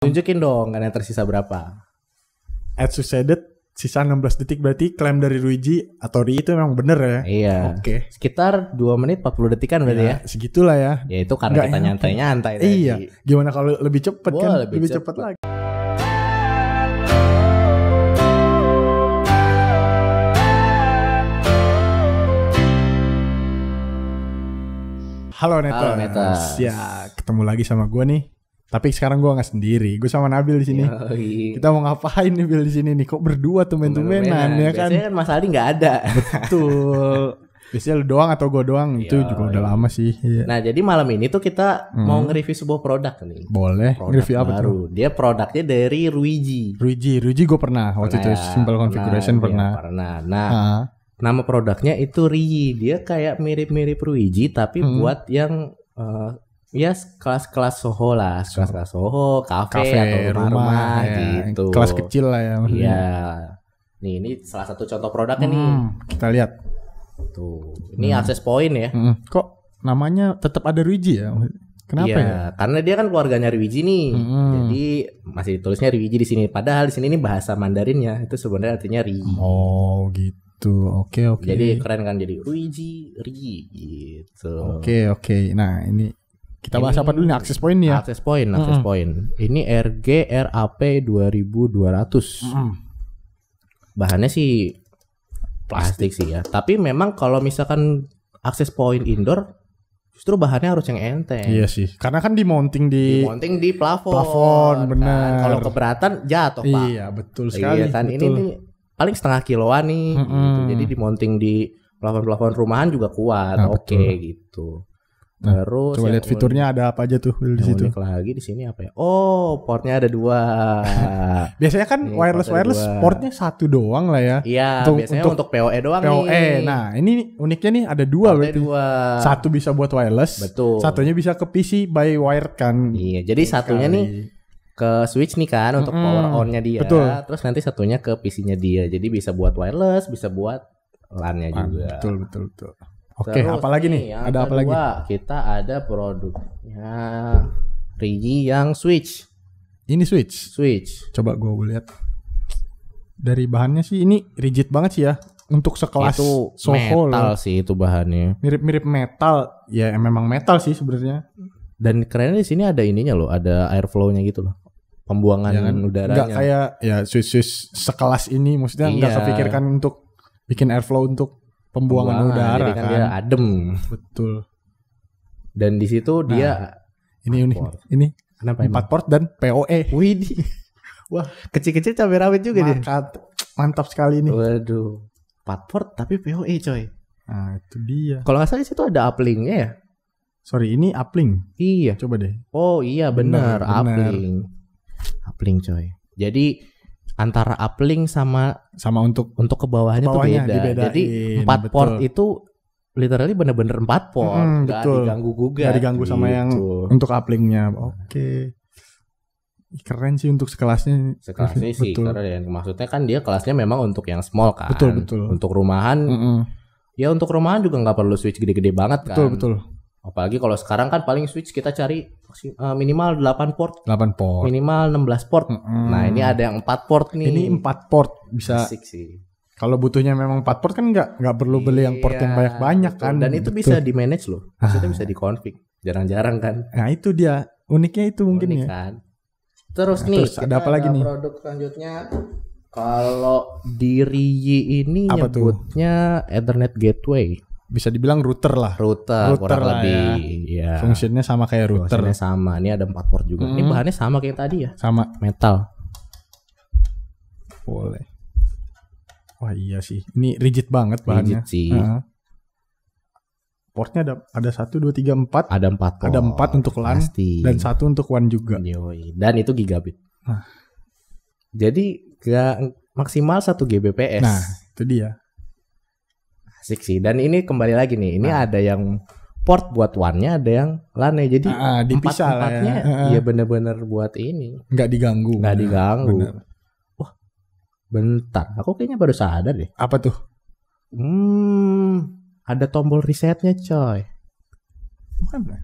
Tunjukin dong karena tersisa berapa. At succeeded sisa 16 detik berarti klaim dari Luigi atau Ri itu memang bener ya. Iya. Oke. Okay. Sekitar 2 menit 40 kan berarti ya. ya. Segitulah ya. Ya itu karena Nggak kita nyantai-nyantai tadi. Iya. Gimana kalau lebih cepet kan? Lebih, lebih cepet. lagi. Halo Neta. Halo Neta. Ya, ketemu lagi sama gua nih tapi sekarang gue nggak sendiri, gue sama Nabil di sini. Kita mau ngapain nih Bil di sini nih? Kok berdua temen-temenan ya kan? Biasanya kan Mas Aldi nggak ada. Betul. Biasanya lu doang atau gue doang Yoi. itu juga udah lama sih. Iya. Nah jadi malam ini tuh kita hmm. mau nge-review sebuah produk nih. Boleh. Produk nge-review apa baru. tuh? Dia produknya dari Ruiji. Ruiji, Ruiji gue pernah waktu itu simple configuration pernah. Iya, pernah. pernah. Nah. Ha. Nama produknya itu Riji. Dia kayak mirip-mirip Ruiji tapi hmm. buat yang uh, Ya kelas-kelas Soho lah, kelas-kelas Soho, kafe, kafe atau rumah-rumah ya. gitu. Kelas kecil lah ya. Iya. Nih ini salah satu contoh produknya hmm, nih. Kita lihat. Tuh, ini hmm. akses point ya. Hmm. Kok namanya tetap ada Ruiji ya? Kenapa ya? ya? Karena dia kan keluarganya Ruiji nih. Hmm. Jadi masih ditulisnya Ruiji di sini. Padahal di sini ini bahasa Mandarinnya itu sebenarnya artinya Ri. Oh, gitu. Oke, okay, oke. Okay. Jadi keren kan jadi Ruiji, Ri gitu. Oke, okay, oke. Okay. Nah, ini kita bahas apa dulu nih akses point ya? Akses point, akses mm -hmm. poin. Ini RG RAP 2200. Mm -hmm. Bahannya sih plastik, plastik sih ya. Tapi memang kalau misalkan akses point indoor justru bahannya harus yang enteng. Iya sih. Karena kan di mounting di, di mounting di plafon. Plafon kan. benar. Kan. Kalau keberatan jatuh, Pak. Iya, betul iya sekali. Iya kan betul. ini nih paling setengah kiloan nih -hmm. gitu. Jadi di mounting di plafon-plafon rumahan juga kuat. Nah, Oke okay, gitu. Nah, Terus coba lihat fiturnya ada apa aja tuh di situ. Unik lagi di sini apa ya? Oh, portnya ada dua. biasanya kan nih, wireless port wireless dua. portnya satu doang lah ya. Iya, untuk, biasanya untuk, untuk PoE doang PoE. nih. Nah, ini uniknya nih ada dua portnya berarti. Dua. Satu bisa buat wireless, Betul. satunya bisa ke PC by wired kan. Iya, jadi Sekali. Iya satunya nih ke switch nih kan untuk mm -hmm. power on-nya dia. Betul. Terus nanti satunya ke PC-nya dia. Jadi bisa buat wireless, bisa buat LAN-nya juga. Betul, betul, betul. Oke, okay, apalagi nih? nih ada apa lagi? Kita ada produknya Rigi yang Switch. Ini Switch. Switch. Coba gua lihat. Dari bahannya sih ini rigid banget sih ya untuk sekelas itu Soho metal lah. sih itu bahannya. Mirip-mirip metal. Ya memang metal sih sebenarnya. Dan kerennya di sini ada ininya loh, ada air flow nya gitu loh pembuangan ya, udaranya. Enggak kayak ya switch-switch sekelas ini maksudnya enggak iya. kepikirkan untuk bikin airflow untuk pembuangan, pembuangan udara jadi kan, kan dia adem betul dan di situ nah, dia ini ini ini kenapa empat port dan POE Widih wah kecil-kecil cabai rawit juga dia mantap sekali ini waduh empat port tapi POE coy nah itu dia kalau nggak salah di situ ada uplinknya ya sorry ini uplink iya coba deh oh iya benar uplink uplink coy jadi antara uplink sama sama untuk untuk ke bawahnya, tuh beda. Dibedain, Jadi empat betul. port itu literally bener-bener empat -bener port, hmm, gak betul. diganggu juga Gak diganggu gitu. sama yang gitu. untuk uplinknya. Oke. Okay. Keren sih untuk sekelasnya. Sekelasnya sih betul. keren. Maksudnya kan dia kelasnya memang untuk yang small kan. Betul betul. Untuk rumahan. Mm -mm. Ya untuk rumahan juga nggak perlu switch gede-gede banget kan. Betul betul Apalagi kalau sekarang kan paling switch kita cari eh, minimal 8 port. 8 port. Minimal 16 port. Mm -hmm. Nah, ini ada yang 4 port nih. Ini 4 port bisa. Asik sih. Kalau butuhnya memang 4 port kan nggak nggak perlu beli yang port yang banyak-banyak kan. Dan itu bisa di manage loh. Ah. Maksudnya bisa di config. Jarang-jarang kan. Nah, itu dia. Uniknya itu mungkin Unik, ya. Kan? Terus nah, nih, terus ada apa lagi ada nih? Produk selanjutnya kalau di ini apa nyebutnya tuh? Ethernet Gateway bisa dibilang router lah. Router, router lah lebih. Ya. ya. Fungsinya sama kayak router. Fungsinya sama. Ini ada empat port juga. Hmm. Ini bahannya sama kayak tadi ya? Sama. Metal. Boleh. Wah iya sih. Ini rigid banget bahannya. Rigid sih. Uh -huh. Portnya ada ada satu dua tiga empat. Ada empat. Port. Ada empat untuk LAN Pasti. dan satu untuk WAN juga. Yoi. Dan itu gigabit. Nah. Jadi gak maksimal satu gbps. Nah, itu dia. Asik sih. Dan ini kembali lagi nih, ini nah. ada yang port buat one-nya ada yang lane jadi nah, dipisah empat ya. empatnya ya, ya bener-bener buat ini nggak diganggu nggak diganggu bener. wah bentar aku kayaknya baru sadar deh apa tuh hmm ada tombol resetnya coy mana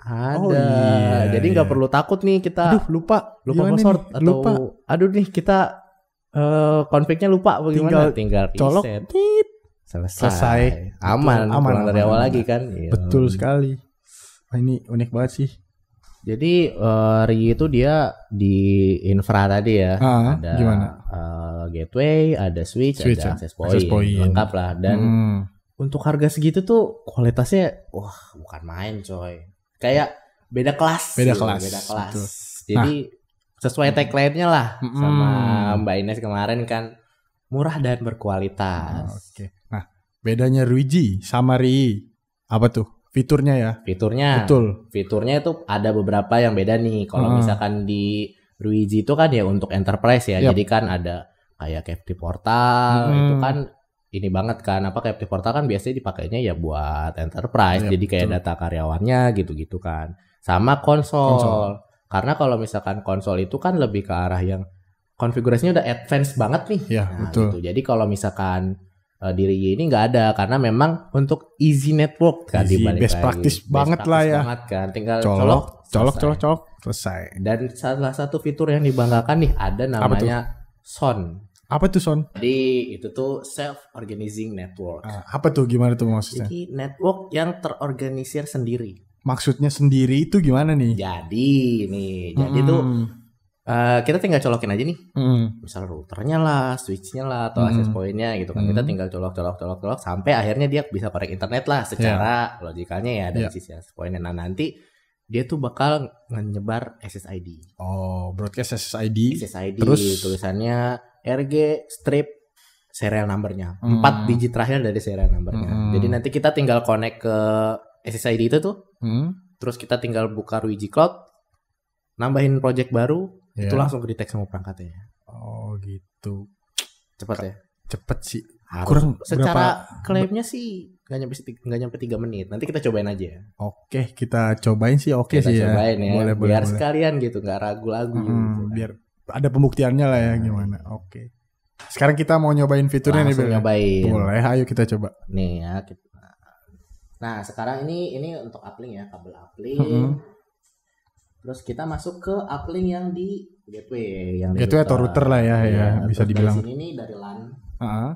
ada oh, iya, jadi nggak iya. perlu takut nih kita aduh, lupa lupa password atau lupa. aduh nih kita uh, eh, konfliknya lupa bagaimana tinggal, tinggal colok selesai, selesai. aman, betul, aman, dari awal lagi kan. Iya. Betul sekali. ini unik banget sih. Jadi uh, eh, RI itu dia di infra tadi ya. Ah, ada gimana? Uh, gateway, ada switch, switch ada ah. ya? access point, access point. lengkap lah. Dan hmm. untuk harga segitu tuh kualitasnya, wah bukan main coy. Kayak beda kelas. Beda sih, kelas. Beda kelas. Betul. Jadi nah. sesuai tagline-nya lah hmm. sama Mbak Ines kemarin kan murah dan berkualitas. oh, Oke. Okay. Bedanya Luigi sama Ri apa tuh? Fiturnya ya? Fiturnya. Betul. Fiturnya itu ada beberapa yang beda nih. Kalau hmm. misalkan di Luigi itu kan ya untuk enterprise ya. Yep. Jadi kan ada kayak captive portal hmm. itu kan ini banget kan apa captive portal kan biasanya dipakainya ya buat enterprise. Yep, jadi kayak betul. data karyawannya gitu-gitu kan. Sama konsol. konsol. Karena kalau misalkan konsol itu kan lebih ke arah yang konfigurasinya udah advance banget nih. Ya, nah, betul. Gitu. Jadi kalau misalkan uh, diri ini nggak ada karena memang untuk easy network kan easy, best practice banget lah ya banget kan tinggal colok colok selesai. colok, colok selesai dan salah satu fitur yang dibanggakan nih ada namanya son apa tuh son? Jadi itu tuh self organizing network. Uh, apa tuh gimana tuh maksudnya? Jadi network yang terorganisir sendiri. Maksudnya sendiri itu gimana nih? Jadi nih, hmm. jadi tuh hmm. Eh, kita tinggal colokin aja nih, hmm. misal routernya lah, switchnya lah, atau hmm. access pointnya gitu kan. Hmm. Kita tinggal colok, colok, colok, colok sampai akhirnya dia bisa connect internet lah secara yeah. logikanya ya dari yeah. sisi access pointnya. Nah nanti dia tuh bakal menyebar SSID. Oh, broadcast SSID. SSID terus tulisannya RG strip serial numbernya. Hmm. Empat digit terakhir dari serial numbernya. Hmm. Jadi nanti kita tinggal connect ke SSID itu tuh. Hmm. Terus kita tinggal buka Wi-Fi Cloud, nambahin project baru yeah. itu langsung di sama perangkatnya. Oh gitu. cepet Ka ya. Cepet sih. Harus. Kurang secara berapa... klaimnya sih nggak nyampe nggak nyampe tiga menit. Nanti kita cobain aja. Oke, kita cobain sih. Oke okay sih ya. cobain ya. ya. Boleh, biar boleh. sekalian gitu, nggak ragu-ragu. Hmm, gitu. Kan. Biar ada pembuktiannya lah ya nah. gimana. Oke. Sekarang kita mau nyobain fiturnya Langsung nih, bila. Ya? nyobain. Boleh, ayo kita coba. Nih ya. Kita... Nah, nah sekarang ini ini untuk uplink ya, kabel uplink. Mm -hmm. Terus kita masuk ke uplink yang di gateway yang di gateway atau router lah ya, ya, ya. bisa dibilang. Dari sini nih dari LAN. Uh -huh.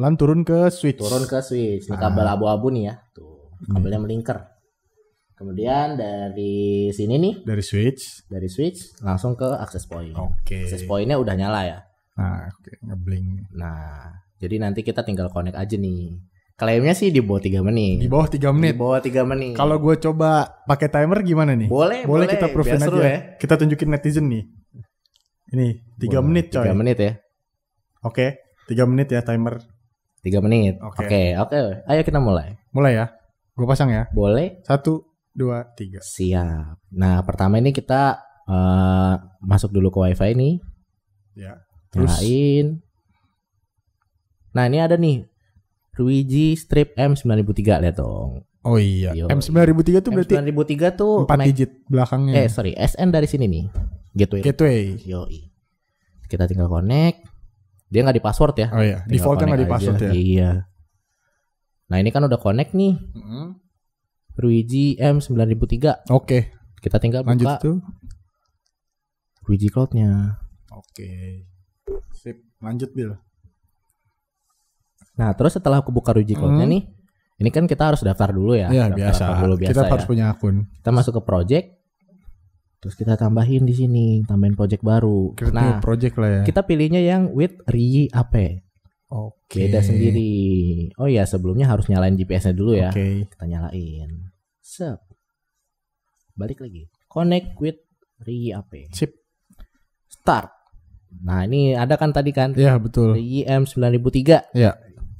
LAN turun ke switch. Turun ke switch. Ini ah. kabel abu-abu nih ya. Tuh, hmm. kabelnya hmm. melingkar. Kemudian dari sini nih. Dari switch. Dari switch langsung ke access point. Oke. Okay. Access pointnya udah nyala ya. Nah, okay. ngeblink. Nah, jadi nanti kita tinggal connect aja nih. Klaimnya sih di bawah 3 menit. Di bawah 3 menit. Di bawah 3 menit. Kalau gue coba pakai timer gimana nih? Boleh, boleh. Boleh kita proofin Biasa aja. Ya. ya. Kita tunjukin netizen nih. Ini 3 boleh, menit coy. 3 menit ya. Oke, okay, 3 menit ya timer. 3 menit. Oke, okay. oke. Okay, okay. Ayo kita mulai. Mulai ya. Gue pasang ya. Boleh. 1 2 3. Siap. Nah, pertama ini kita uh, masuk dulu ke wifi nih. Ya. Terus. Nyalain. Nah, ini ada nih Ruiji Strip M9003 lihat dong. Oh iya. Yo, M9003 tuh berarti M9003 tuh 4 Mac, digit belakangnya. Eh sorry, SN dari sini nih. Gateway. Gateway. Yo. Kita tinggal connect. Dia nggak di password ya. Oh iya, defaultnya nggak di password ya. Iya. Nah, ini kan udah connect nih. Mm -hmm. sembilan M9003. Oke. Okay. Kita tinggal Lanjut buka. Lanjut Ruigi Cloud-nya. Oke. Okay. Sip, lanjut Bill. Nah, terus setelah aku buka Rujicloud-nya hmm. nih, ini kan kita harus daftar dulu ya. Iya, biasa. Dulu biasa. Kita ya. harus punya akun. Kita masuk ke project. Terus kita tambahin di sini, tambahin project baru. Kita nah, project lah ya. Kita pilihnya yang with Rii Ape. Oke. Okay. Beda sendiri. Oh iya, sebelumnya harus nyalain GPS-nya dulu ya. Oke. Okay. Kita nyalain. Sip. Balik lagi. Connect with Rii Ape. Sip. Start. Nah, ini ada kan tadi kan? Iya, betul. Rii M9003. Iya.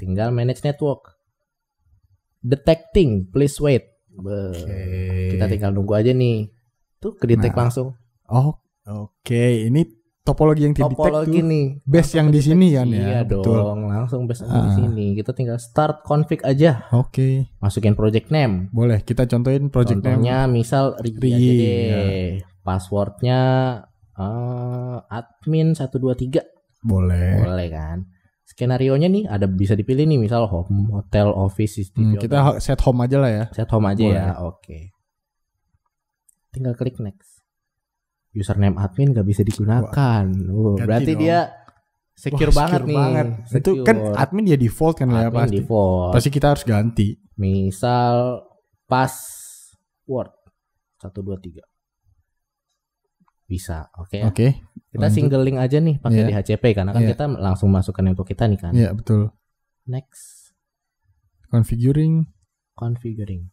Tinggal manage network. Detecting, please wait. Okay. Kita tinggal nunggu aja nih. Tuh kedetek nah. langsung. Oh, oke. Okay. Ini topologi yang topologi tuh nih. Base yang di sini kan ya. Iya ya. dong, langsung base ah. di sini. Kita tinggal start config aja. Oke. Okay. Masukin project name. Boleh, kita contohin project Contohnya, name. misal Rigi, Rigi aja deh. Ya. Passwordnya uh, admin 123. Boleh. Boleh kan? skenario-nya nih ada bisa dipilih nih misal home, hotel, office, studio. Hmm, kita hotel. set home aja lah ya. Set home aja ya, Boleh. ya. Oke. Okay. Tinggal klik next. Username admin gak bisa digunakan. Wah, uh, berarti dong. dia secure Wah, banget secure nih. Banget. Secure. Itu kan admin ya default kan ya, admin ya pasti. Default. Pasti kita harus ganti. Misal password Word dua tiga bisa oke okay? oke okay. kita Lanjut. single link aja nih pakai yeah. HCP karena kan yeah. kita langsung masukkan untuk kita nih kan iya yeah, betul next configuring configuring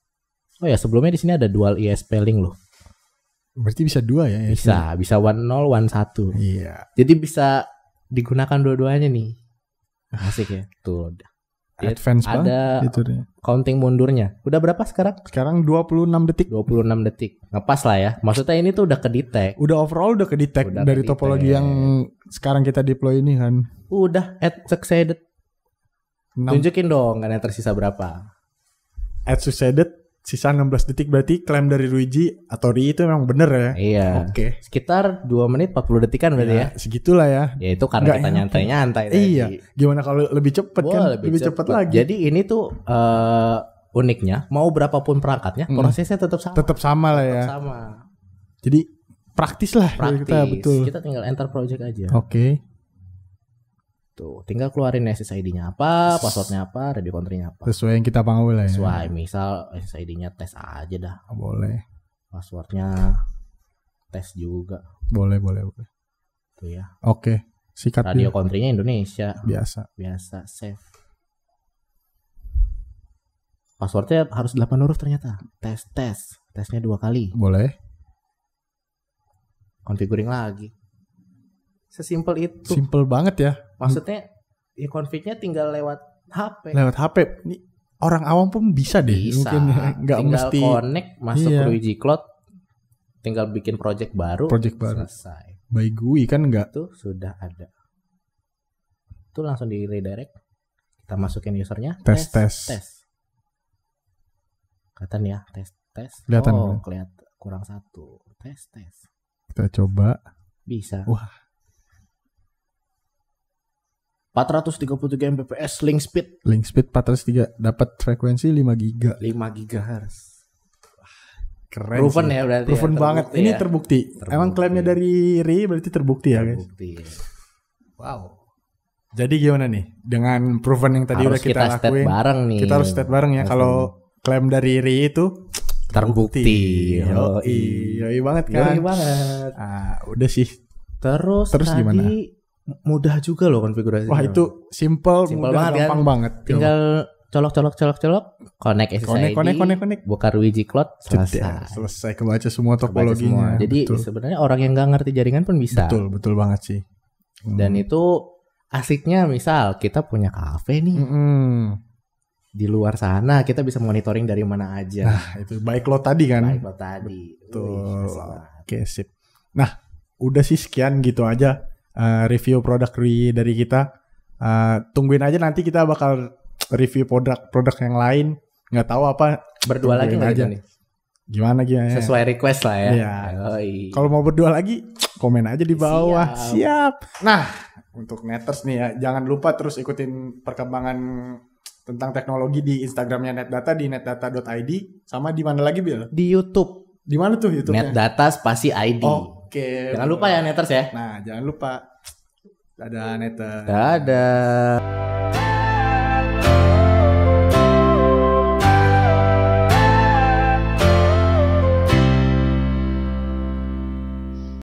oh ya sebelumnya di sini ada dual ISP link loh berarti bisa dua ya ISP. bisa bisa one nol one satu iya jadi bisa digunakan dua-duanya nih asik ya tuh Advance ada banget, gitu counting mundurnya. Udah berapa sekarang? Sekarang 26 detik. 26 detik. Ngepas lah ya. Maksudnya ini tuh udah kedetek. Udah overall udah kedetek udah dari ke topologi yang sekarang kita deploy ini kan. Udah at succeeded. 6. Tunjukin dong kan yang tersisa berapa. At succeeded Sisa 16 detik berarti klaim dari Luigi atau Ri itu memang bener ya? Iya. Oke. Okay. Sekitar 2 menit 40 kan berarti ya? ya? Segitulah ya. Ya itu karena Nggak kita nyantai-nyantai. Iya. Gimana kalau lebih cepat kan? Lebih, lebih cepet. lagi. Jadi ini tuh uh, uniknya mau berapapun perangkatnya hmm. prosesnya tetap sama. Tetap sama lah ya. Tetap sama. Jadi praktis lah praktis. kita betul. Kita tinggal enter project aja. Oke. Okay. Tuh, gitu. tinggal keluarin SSID ID-nya apa, passwordnya apa, ready country-nya apa. Sesuai yang kita panggil lah ya. Sesuai, misal SSID nya tes aja dah. Ah, boleh. Passwordnya tes juga. Boleh, boleh, boleh. Tuh ya. Oke, sikat. Radio country Indonesia. Biasa. Biasa, save. Passwordnya harus 8 huruf ternyata. Tes, tes. Tesnya dua kali. Boleh. Configuring lagi. Sesimpel itu. Simple banget ya. Maksudnya ya konfliknya tinggal lewat HP. Lewat HP. Ini orang awam pun bisa deh. Bisa. Mungkin ya. nggak mesti. connect masuk iya. ke Luigi Cloud. Tinggal bikin project baru. Project baru. Selesai. By GUI kan nggak? Itu sudah ada. Itu langsung di redirect. Kita masukin usernya. Tes tes. Tes. Kelihatan ya tes tes. Kelihatan. Oh kelihatan kurang satu. Tes tes. Kita coba. Bisa. Wah 433 Mbps link speed. Link speed 403 dapat frekuensi 5 giga. 5 GHz. Keren. Proven sih. ya berarti. Ya, proven ya, banget. Ini ya. terbukti. terbukti. Emang klaimnya dari Ri berarti terbukti, terbukti ya, guys. Terbukti. Wow. Jadi gimana nih dengan proven yang tadi harus udah kita, kita lakuin? bareng nih. Kita harus stat bareng ya kalau klaim dari Ri itu terbukti. Yoi, yoi, yoi banget kan. Yoi banget. Ah, udah sih. Terus, Terus tadi gimana? mudah juga loh konfigurasinya. Wah itu simple, simple mudah, banget, gampang kan? banget. Gitu. Tinggal colok colok colok colok connect SSID connect connect connect, connect. buka Ruiji Cloud selesai selesai kebaca semua topologinya kebaca semua. jadi betul. sebenarnya orang yang nggak ngerti jaringan pun bisa betul betul banget sih hmm. dan itu asiknya misal kita punya kafe nih hmm. di luar sana kita bisa monitoring dari mana aja nah itu baik lo tadi kan baik lo tadi betul Wih, oke sip nah udah sih sekian gitu aja Eh, review produk dari, kita. Uh, tungguin aja nanti kita bakal review produk-produk yang lain. Nggak tahu apa. Berdua lagi aja. nih. Gimana gimana? Sesuai request lah ya. Iya. Kalau mau berdua lagi, komen aja di bawah. Siap. Siap. Nah, untuk neters nih ya, jangan lupa terus ikutin perkembangan tentang teknologi di Instagramnya Netdata di netdata.id sama di mana lagi Bill? Di YouTube. Di mana tuh YouTube? -nya? Netdata spasi ID. Oh, Oke. Jangan lupa ya neters ya. Nah, jangan lupa. Dadah neters. Dadah.